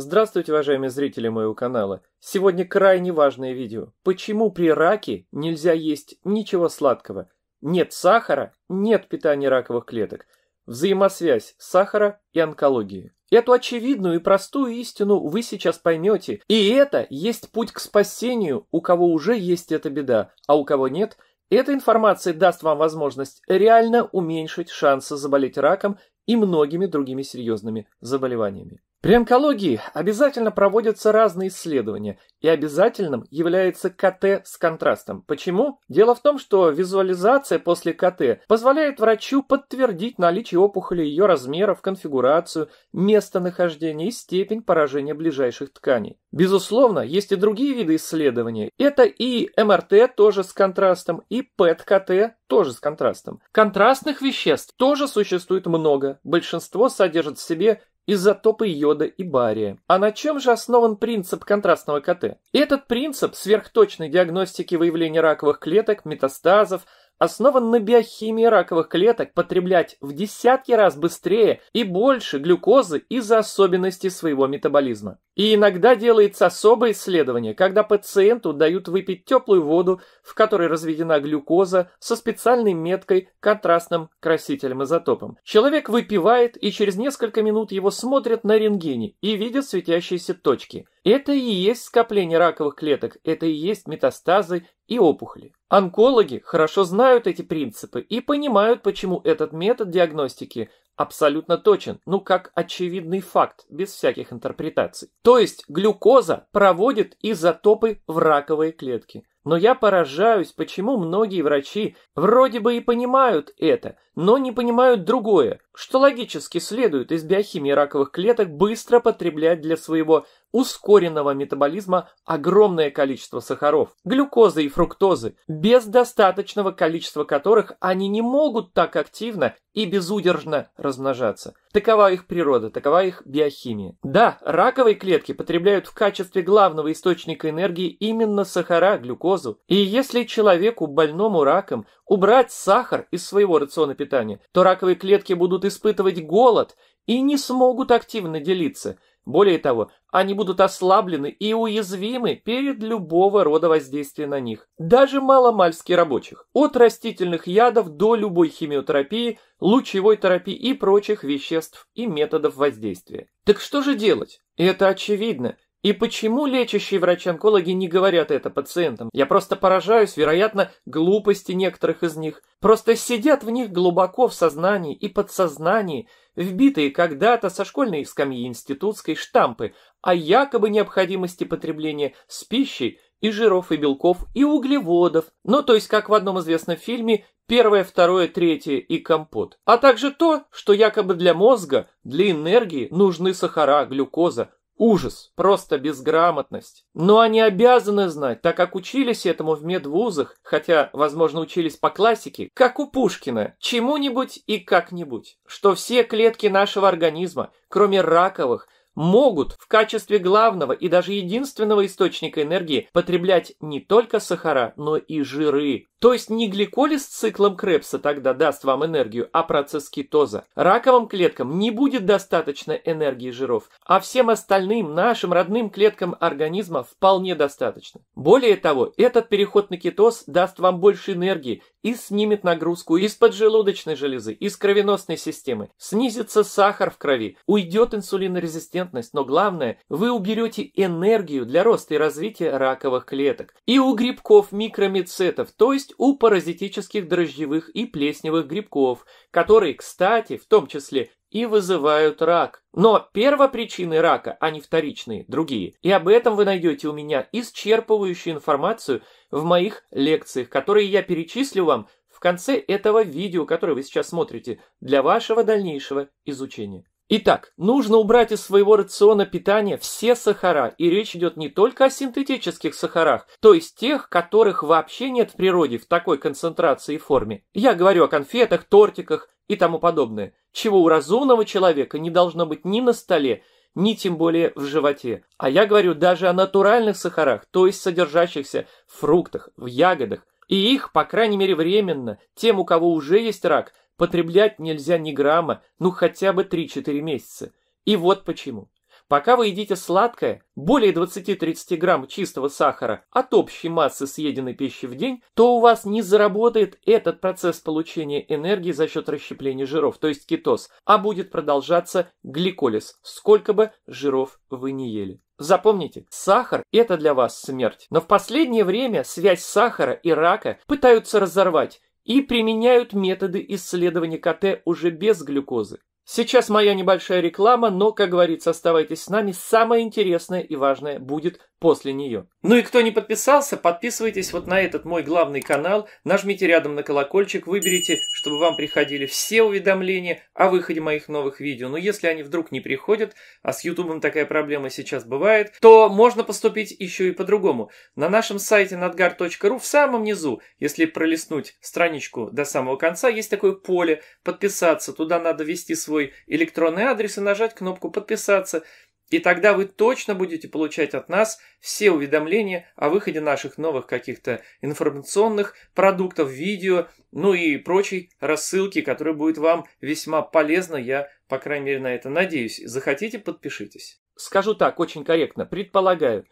Здравствуйте, уважаемые зрители моего канала. Сегодня крайне важное видео. Почему при раке нельзя есть ничего сладкого? Нет сахара, нет питания раковых клеток. Взаимосвязь сахара и онкологии. Эту очевидную и простую истину вы сейчас поймете. И это есть путь к спасению, у кого уже есть эта беда, а у кого нет – эта информация даст вам возможность реально уменьшить шансы заболеть раком и многими другими серьезными заболеваниями. При онкологии обязательно проводятся разные исследования, и обязательным является КТ с контрастом. Почему? Дело в том, что визуализация после КТ позволяет врачу подтвердить наличие опухоли, ее размеров, конфигурацию, местонахождение и степень поражения ближайших тканей. Безусловно, есть и другие виды исследований. Это и МРТ тоже с контрастом, и ПЭТ-КТ тоже с контрастом. Контрастных веществ тоже существует много. Большинство содержит в себе изотопы йода и бария. А на чем же основан принцип контрастного КТ? Этот принцип сверхточной диагностики выявления раковых клеток, метастазов, основан на биохимии раковых клеток, потреблять в десятки раз быстрее и больше глюкозы из-за особенностей своего метаболизма. И иногда делается особое исследование, когда пациенту дают выпить теплую воду, в которой разведена глюкоза со специальной меткой контрастным красителем-изотопом. Человек выпивает, и через несколько минут его смотрят на рентгене и видят светящиеся точки – это и есть скопление раковых клеток, это и есть метастазы и опухоли. Онкологи хорошо знают эти принципы и понимают, почему этот метод диагностики абсолютно точен, ну как очевидный факт, без всяких интерпретаций. То есть глюкоза проводит изотопы в раковые клетки. Но я поражаюсь, почему многие врачи вроде бы и понимают это – но не понимают другое, что логически следует из биохимии раковых клеток быстро потреблять для своего ускоренного метаболизма огромное количество сахаров, глюкозы и фруктозы, без достаточного количества которых они не могут так активно и безудержно размножаться. Такова их природа, такова их биохимия. Да, раковые клетки потребляют в качестве главного источника энергии именно сахара, глюкозу. И если человеку, больному раком, убрать сахар из своего рациона питания, питания, то раковые клетки будут испытывать голод и не смогут активно делиться. Более того, они будут ослаблены и уязвимы перед любого рода воздействия на них, даже маломальски рабочих, от растительных ядов до любой химиотерапии, лучевой терапии и прочих веществ и методов воздействия. Так что же делать? Это очевидно. И почему лечащие врачи-онкологи не говорят это пациентам? Я просто поражаюсь, вероятно, глупости некоторых из них. Просто сидят в них глубоко в сознании и подсознании, вбитые когда-то со школьной скамьи институтской штампы о якобы необходимости потребления с пищей и жиров, и белков, и углеводов. Ну, то есть, как в одном известном фильме, первое, второе, третье и компот. А также то, что якобы для мозга, для энергии нужны сахара, глюкоза, Ужас, просто безграмотность. Но они обязаны знать, так как учились этому в медвузах, хотя, возможно, учились по классике, как у Пушкина, чему-нибудь и как-нибудь. Что все клетки нашего организма, кроме раковых, могут в качестве главного и даже единственного источника энергии потреблять не только сахара, но и жиры. То есть не гликолиз с циклом Крепса тогда даст вам энергию, а процесс кетоза. Раковым клеткам не будет достаточно энергии жиров, а всем остальным нашим родным клеткам организма вполне достаточно. Более того, этот переход на кетоз даст вам больше энергии и снимет нагрузку из поджелудочной железы, из кровеносной системы. Снизится сахар в крови, уйдет инсулинорезистентность резистентность, но главное, вы уберете энергию для роста и развития раковых клеток. И у грибков микромицетов, то есть у паразитических дрожжевых и плесневых грибков, которые, кстати, в том числе и вызывают рак. Но первопричины рака, а не вторичные, другие. И об этом вы найдете у меня исчерпывающую информацию в моих лекциях, которые я перечислю вам в конце этого видео, которое вы сейчас смотрите, для вашего дальнейшего изучения. Итак, нужно убрать из своего рациона питания все сахара, и речь идет не только о синтетических сахарах, то есть тех, которых вообще нет в природе в такой концентрации и форме. Я говорю о конфетах, тортиках и тому подобное, чего у разумного человека не должно быть ни на столе, ни тем более в животе. А я говорю даже о натуральных сахарах, то есть содержащихся в фруктах, в ягодах, и их, по крайней мере временно, тем, у кого уже есть рак – Потреблять нельзя ни грамма, ну хотя бы 3-4 месяца. И вот почему. Пока вы едите сладкое, более 20-30 грамм чистого сахара от общей массы съеденной пищи в день, то у вас не заработает этот процесс получения энергии за счет расщепления жиров, то есть кетоз, а будет продолжаться гликолиз, сколько бы жиров вы не ели. Запомните, сахар – это для вас смерть. Но в последнее время связь сахара и рака пытаются разорвать, и применяют методы исследования КТ уже без глюкозы. Сейчас моя небольшая реклама, но, как говорится, оставайтесь с нами, самое интересное и важное будет после нее. Ну и кто не подписался, подписывайтесь вот на этот мой главный канал, нажмите рядом на колокольчик, выберите, чтобы вам приходили все уведомления о выходе моих новых видео. Но если они вдруг не приходят, а с ютубом такая проблема сейчас бывает, то можно поступить еще и по-другому. На нашем сайте надгар.ру в самом низу, если пролистнуть страничку до самого конца, есть такое поле «Подписаться». Туда надо ввести свой электронный адрес и нажать кнопку «Подписаться». И тогда вы точно будете получать от нас все уведомления о выходе наших новых каких-то информационных продуктов, видео, ну и прочей рассылки, которая будет вам весьма полезна. Я, по крайней мере, на это надеюсь. Захотите, подпишитесь. Скажу так, очень корректно, предполагаю.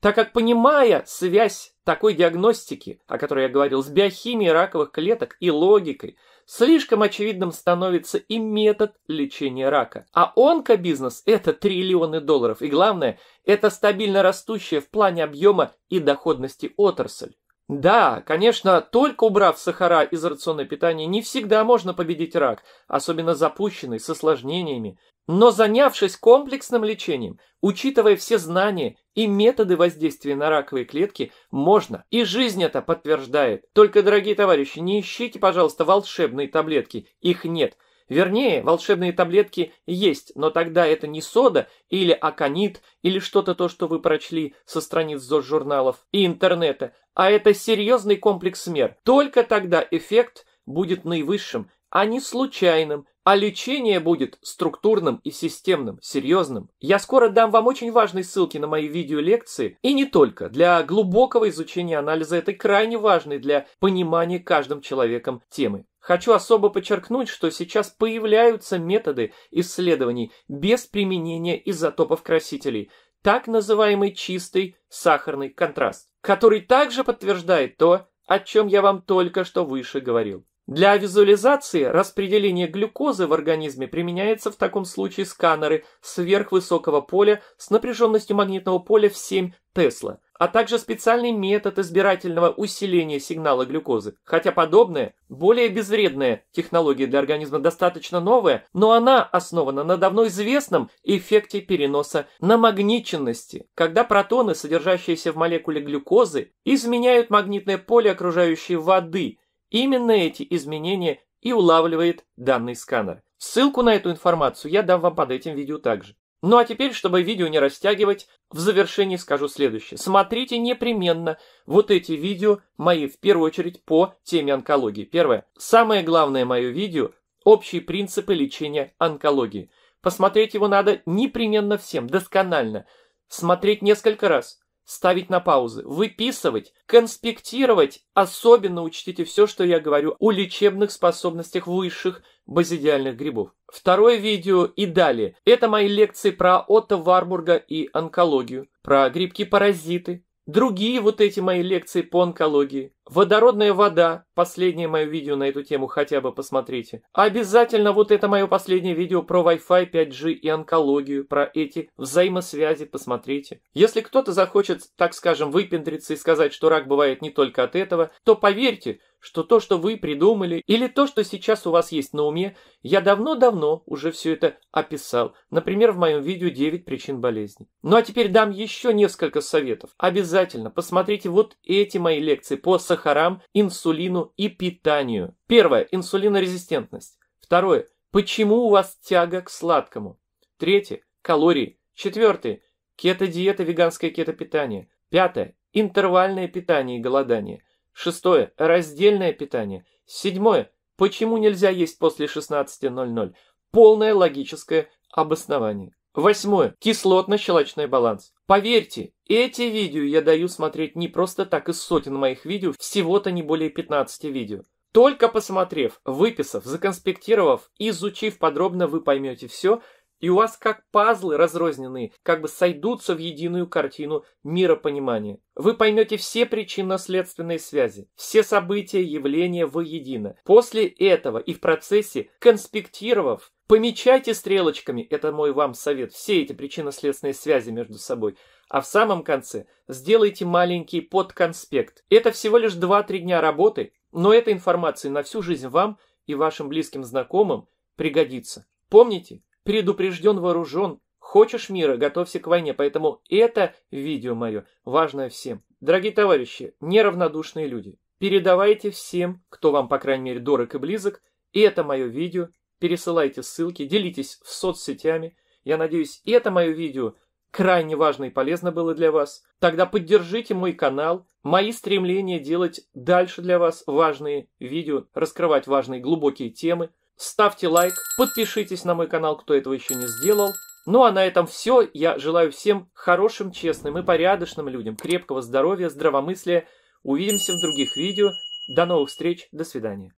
Так как понимая связь такой диагностики, о которой я говорил, с биохимией раковых клеток и логикой, Слишком очевидным становится и метод лечения рака. А онкобизнес – это триллионы долларов. И главное, это стабильно растущая в плане объема и доходности отрасль. Да, конечно, только убрав сахара из рациона питания не всегда можно победить рак, особенно запущенный, с осложнениями. Но занявшись комплексным лечением, учитывая все знания и методы воздействия на раковые клетки, можно. И жизнь это подтверждает. Только, дорогие товарищи, не ищите, пожалуйста, волшебные таблетки. Их нет. Вернее, волшебные таблетки есть, но тогда это не сода или аконит или что-то то, что вы прочли со страниц ЗОЖ-журналов и интернета, а это серьезный комплекс мер. Только тогда эффект будет наивысшим, а не случайным, а лечение будет структурным и системным, серьезным. Я скоро дам вам очень важные ссылки на мои видеолекции, и не только, для глубокого изучения анализа этой крайне важной для понимания каждым человеком темы. Хочу особо подчеркнуть, что сейчас появляются методы исследований без применения изотопов красителей, так называемый чистый сахарный контраст, который также подтверждает то, о чем я вам только что выше говорил. Для визуализации распределения глюкозы в организме применяются в таком случае сканеры сверхвысокого поля с напряженностью магнитного поля в 7 Тесла а также специальный метод избирательного усиления сигнала глюкозы. Хотя подобная, более безвредная технология для организма достаточно новая, но она основана на давно известном эффекте переноса намагниченности, когда протоны, содержащиеся в молекуле глюкозы, изменяют магнитное поле окружающей воды. Именно эти изменения и улавливает данный сканер. Ссылку на эту информацию я дам вам под этим видео также. Ну а теперь, чтобы видео не растягивать, в завершении скажу следующее. Смотрите непременно вот эти видео мои, в первую очередь по теме онкологии. Первое. Самое главное мое видео – общие принципы лечения онкологии. Посмотреть его надо непременно всем, досконально. Смотреть несколько раз ставить на паузы, выписывать, конспектировать. Особенно учтите все, что я говорю о лечебных способностях высших базидиальных грибов. Второе видео и далее. Это мои лекции про Отто Варбурга и онкологию, про грибки-паразиты, другие вот эти мои лекции по онкологии. Водородная вода. Последнее мое видео на эту тему хотя бы посмотрите. Обязательно вот это мое последнее видео про Wi-Fi, 5G и онкологию, про эти взаимосвязи посмотрите. Если кто-то захочет, так скажем, выпендриться и сказать, что рак бывает не только от этого, то поверьте, что то, что вы придумали, или то, что сейчас у вас есть на уме, я давно-давно уже все это описал. Например, в моем видео 9 причин болезни. Ну а теперь дам еще несколько советов. Обязательно посмотрите вот эти мои лекции по сохранению сахарам, инсулину и питанию. Первое. Инсулинорезистентность. Второе. Почему у вас тяга к сладкому? Третье. Калории. Четвертое. Кето-диета, веганское кето-питание. Пятое. Интервальное питание и голодание. Шестое. Раздельное питание. Седьмое. Почему нельзя есть после 16.00? Полное логическое обоснование. Восьмое. Кислотно-щелочной баланс. Поверьте, эти видео я даю смотреть не просто так из сотен моих видео, всего-то не более 15 видео. Только посмотрев, выписав, законспектировав, изучив подробно, вы поймете все, и у вас как пазлы разрозненные, как бы сойдутся в единую картину миропонимания. Вы поймете все причинно-следственные связи, все события, явления воедино. После этого и в процессе, конспектировав, Помечайте стрелочками, это мой вам совет, все эти причинно-следственные связи между собой. А в самом конце сделайте маленький подконспект. Это всего лишь 2-3 дня работы, но эта информация на всю жизнь вам и вашим близким знакомым пригодится. Помните, предупрежден вооружен, Хочешь мира, готовься к войне, поэтому это видео мое важное всем. Дорогие товарищи, неравнодушные люди, передавайте всем, кто вам, по крайней мере, дорог и близок, и это мое видео пересылайте ссылки, делитесь в соцсетями. Я надеюсь, и это мое видео крайне важно и полезно было для вас. Тогда поддержите мой канал, мои стремления делать дальше для вас важные видео, раскрывать важные глубокие темы. Ставьте лайк, подпишитесь на мой канал, кто этого еще не сделал. Ну а на этом все. Я желаю всем хорошим, честным и порядочным людям крепкого здоровья, здравомыслия. Увидимся в других видео. До новых встреч. До свидания.